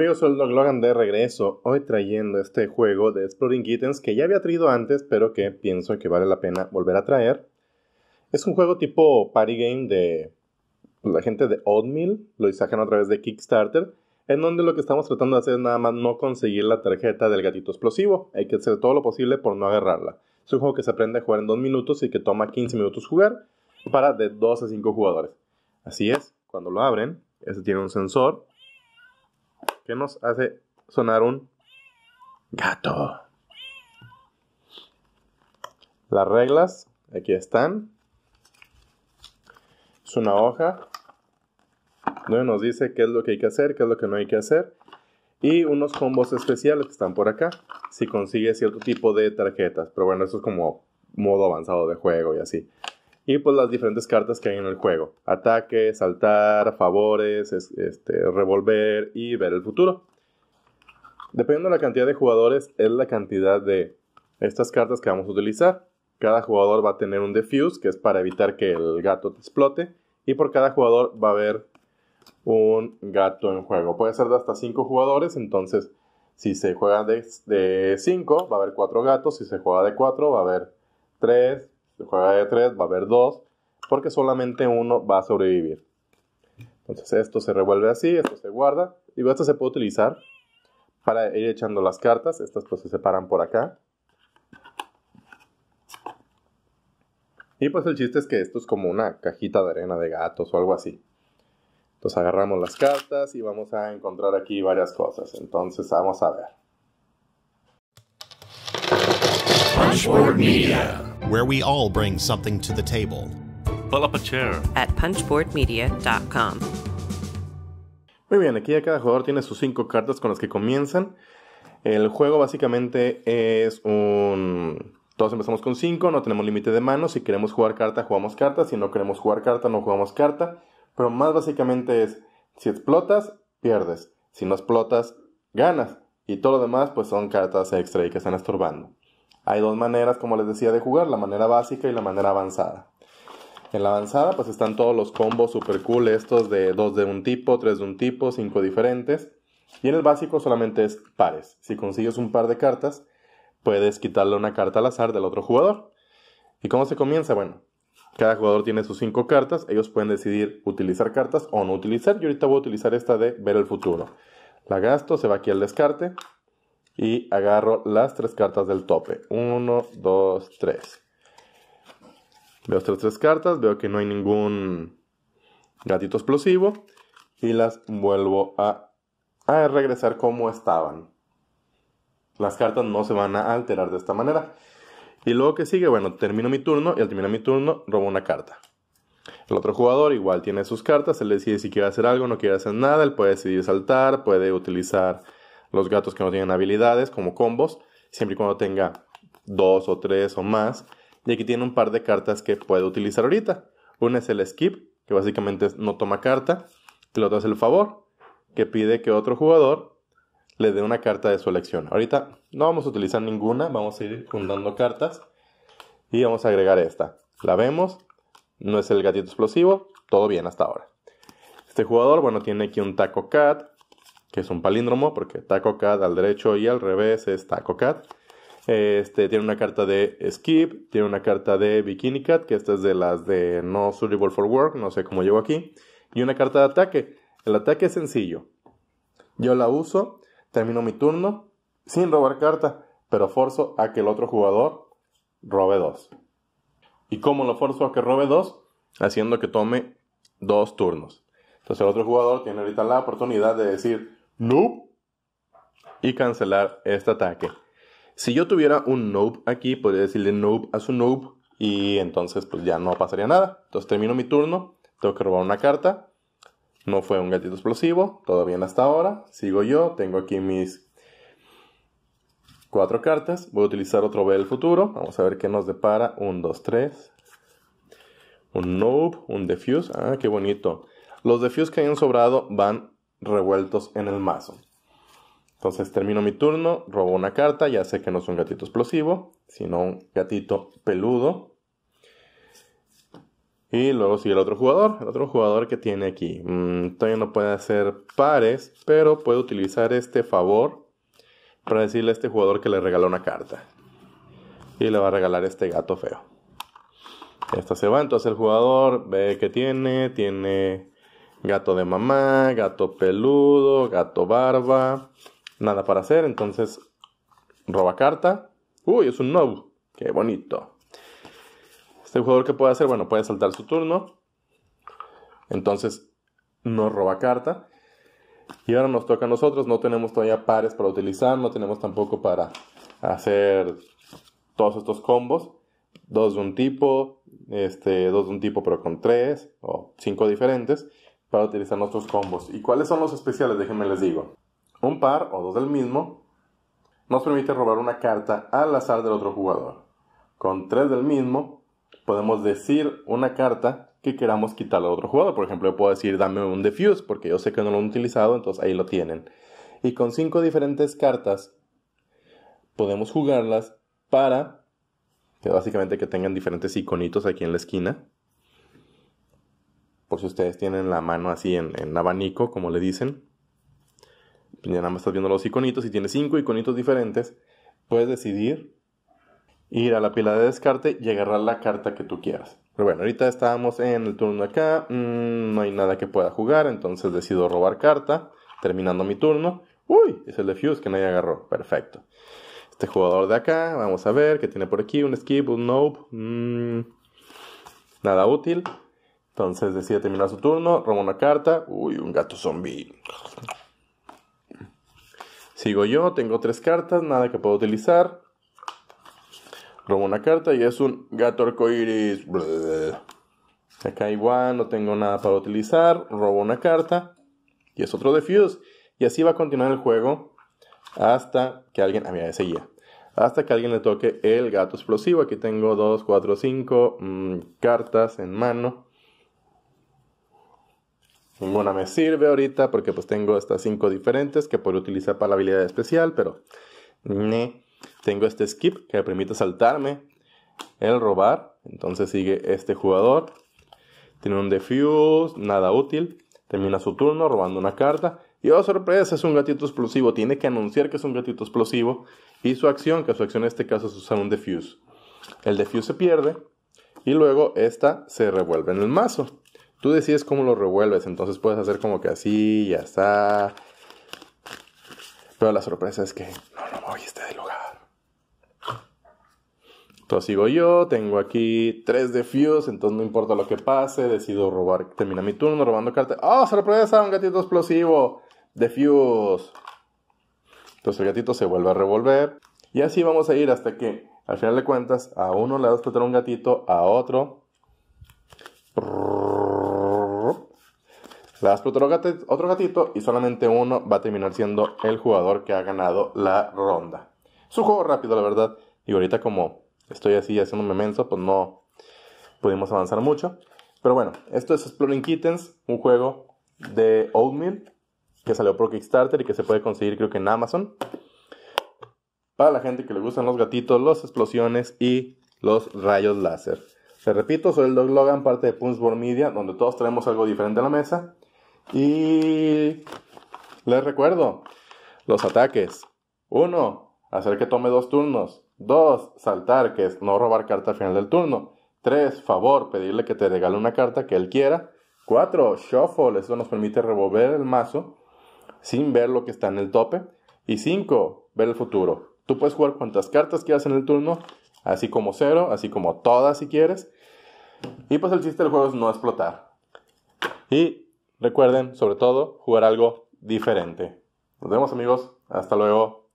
amigos, soy Doc Logan de regreso, hoy trayendo este juego de Exploring Kittens que ya había traído antes, pero que pienso que vale la pena volver a traer. Es un juego tipo party game de pues, la gente de Oatmeal, lo sacan a través de Kickstarter, en donde lo que estamos tratando de hacer es nada más no conseguir la tarjeta del gatito explosivo. Hay que hacer todo lo posible por no agarrarla. Es un juego que se aprende a jugar en 2 minutos y que toma 15 minutos jugar para de 2 a 5 jugadores. Así es, cuando lo abren, este tiene un sensor que nos hace sonar un gato. Las reglas, aquí están. Es una hoja donde nos dice qué es lo que hay que hacer, qué es lo que no hay que hacer. Y unos combos especiales que están por acá, si consigues cierto tipo de tarjetas. Pero bueno, eso es como modo avanzado de juego y así. Y pues las diferentes cartas que hay en el juego. Ataque, saltar, favores, este, revolver y ver el futuro. Dependiendo de la cantidad de jugadores es la cantidad de estas cartas que vamos a utilizar. Cada jugador va a tener un defuse que es para evitar que el gato explote. Y por cada jugador va a haber un gato en juego. Puede ser de hasta 5 jugadores, entonces si se juega de 5 va a haber 4 gatos, si se juega de 4 va a haber 3, juega de tres, va a haber dos, porque solamente uno va a sobrevivir. Entonces esto se revuelve así, esto se guarda. y esto se puede utilizar para ir echando las cartas. Estas pues se separan por acá. Y pues el chiste es que esto es como una cajita de arena de gatos o algo así. Entonces agarramos las cartas y vamos a encontrar aquí varias cosas. Entonces vamos a ver where punchboardmedia.com. Muy bien, aquí ya cada jugador tiene sus cinco cartas con las que comienzan. El juego básicamente es un... Todos empezamos con 5, no tenemos límite de manos. Si queremos jugar carta, jugamos carta. Si no queremos jugar carta, no jugamos carta. Pero más básicamente es, si explotas, pierdes. Si no explotas, ganas. Y todo lo demás, pues son cartas extra y que están estorbando. Hay dos maneras, como les decía, de jugar, la manera básica y la manera avanzada. En la avanzada pues están todos los combos super cool, estos de dos de un tipo, tres de un tipo, cinco diferentes. Y en el básico solamente es pares. Si consigues un par de cartas, puedes quitarle una carta al azar del otro jugador. ¿Y cómo se comienza? Bueno, cada jugador tiene sus cinco cartas, ellos pueden decidir utilizar cartas o no utilizar. Yo ahorita voy a utilizar esta de ver el futuro. La gasto, se va aquí al descarte, y agarro las tres cartas del tope. 1, 2, 3. Veo estas tres cartas, veo que no hay ningún gatito explosivo. Y las vuelvo a, a regresar como estaban. Las cartas no se van a alterar de esta manera. Y luego que sigue, bueno, termino mi turno y al terminar mi turno robo una carta. El otro jugador igual tiene sus cartas, él decide si quiere hacer algo, no quiere hacer nada, él puede decidir saltar, puede utilizar los gatos que no tienen habilidades como combos, siempre y cuando tenga dos o tres o más. Y aquí tiene un par de cartas que puede utilizar ahorita. Una es el skip, que básicamente no toma carta. Y la otra es el favor, que pide que otro jugador le dé una carta de su elección. Ahorita no vamos a utilizar ninguna, vamos a ir juntando cartas. Y vamos a agregar esta. La vemos, no es el gatito explosivo, todo bien hasta ahora. Este jugador, bueno, tiene aquí un taco cat, que es un palíndromo, porque Taco Cat al derecho y al revés es Taco Cat. Este, tiene una carta de Skip, tiene una carta de Bikini Cat, que esta es de las de No Suitable for Work, no sé cómo llegó aquí. Y una carta de ataque. El ataque es sencillo. Yo la uso, termino mi turno sin robar carta, pero forzo a que el otro jugador robe dos. ¿Y cómo lo forzo a que robe dos? Haciendo que tome dos turnos. Entonces el otro jugador tiene ahorita la oportunidad de decir, Noob Y cancelar este ataque. Si yo tuviera un Noob aquí, podría decirle nope a su Noob Y entonces pues ya no pasaría nada. Entonces termino mi turno. Tengo que robar una carta. No fue un gatito explosivo. Todo bien hasta ahora. Sigo yo. Tengo aquí mis cuatro cartas. Voy a utilizar otro B del futuro. Vamos a ver qué nos depara. Un, dos, tres. Un Noob, un Defuse. Ah, qué bonito. Los Defuse que hayan sobrado van revueltos en el mazo. Entonces termino mi turno, robo una carta, ya sé que no es un gatito explosivo, sino un gatito peludo. Y luego sigue el otro jugador, el otro jugador que tiene aquí. Mm, todavía no puede hacer pares, pero puede utilizar este favor para decirle a este jugador que le regaló una carta. Y le va a regalar este gato feo. Esta se va, entonces el jugador ve que tiene, tiene gato de mamá, gato peludo, gato barba, nada para hacer, entonces roba carta. Uy, es un no, qué bonito. Este jugador que puede hacer, bueno, puede saltar su turno. Entonces no roba carta. Y ahora nos toca a nosotros, no tenemos todavía pares para utilizar, no tenemos tampoco para hacer todos estos combos. Dos de un tipo, este, dos de un tipo pero con tres o cinco diferentes para utilizar nuestros combos. ¿Y cuáles son los especiales? Déjenme les digo. Un par o dos del mismo nos permite robar una carta al azar del otro jugador. Con tres del mismo podemos decir una carta que queramos quitarle al otro jugador. Por ejemplo, yo puedo decir dame un defuse porque yo sé que no lo han utilizado, entonces ahí lo tienen. Y con cinco diferentes cartas podemos jugarlas para que básicamente que tengan diferentes iconitos aquí en la esquina por si ustedes tienen la mano así en, abanico, como le dicen. Pues ya nada más estás viendo los iconitos. Si tiene cinco iconitos diferentes, puedes decidir ir a la pila de descarte y agarrar la carta que tú quieras. Pero bueno, ahorita estábamos en el turno de acá. Mm, no hay nada que pueda jugar, entonces decido robar carta. Terminando mi turno. Uy, es el de Fuse que nadie agarró. Perfecto. Este jugador de acá, vamos a ver qué tiene por aquí. Un skip, un nope. Mm, nada útil. Entonces decide terminar su turno, Robo una carta. Uy, un gato zombie. Sigo yo, tengo tres cartas, nada que puedo utilizar. Robo una carta y es un gato arcoiris. Acá igual, no tengo nada para utilizar. Robo una carta y es otro defuse. Y así va a continuar el juego hasta que alguien. Ah, mira, ese Hasta que alguien le toque el gato explosivo. Aquí tengo dos Cuatro Cinco mm, cartas en mano. Ninguna me sirve ahorita porque pues tengo estas cinco diferentes que puedo utilizar para la habilidad especial, pero... Tengo este skip que me permite saltarme el robar. Entonces sigue este jugador. Tiene un defuse, nada útil. Termina su turno robando una carta. Y oh, sorpresa, es un gatito explosivo. Tiene que anunciar que es un gatito explosivo. Y su acción, que su acción en este caso es usar un defuse. El defuse se pierde. Y luego esta se revuelve en el mazo. Tú decides cómo lo revuelves, entonces puedes hacer como que así Ya está. Pero la sorpresa es que no, no voy a lugar. Entonces sigo yo, tengo aquí Tres de fuse, entonces no importa lo que pase, decido robar. Termina mi turno robando carta. ¡Oh, ¡Ah, sorpresa! Un gatito explosivo de fuse. Entonces el gatito se vuelve a revolver. Y así vamos a ir hasta que, al final de cuentas, a uno le das a un gatito, a otro. Le va otro, gatito, otro gatito y solamente uno va a terminar siendo el jugador que ha ganado la ronda. Es un juego rápido, la verdad. Y ahorita como estoy así un menso, pues no pudimos avanzar mucho. Pero bueno, esto es Exploring Kittens, un juego de Old Mill que salió por Kickstarter y que se puede conseguir creo que en Amazon. Para la gente que le gustan los gatitos, las explosiones y los rayos láser. Te repito, soy el Dog Logan, parte de Punchboard Media, donde todos traemos algo diferente a la mesa y les recuerdo, los ataques. Uno, Hacer que tome dos turnos. 2. Saltar, que es no robar carta al final del turno. 3. Favor, pedirle que te regale una carta que él quiera. 4. Shuffle, eso nos permite revolver el mazo sin ver lo que está en el tope. Y 5. Ver el futuro. Tú puedes jugar cuantas cartas quieras en el turno, así como cero, así como todas si quieres. Y pues el chiste del juego es no explotar. Y Recuerden, sobre todo, jugar algo diferente. Nos vemos amigos. Hasta luego.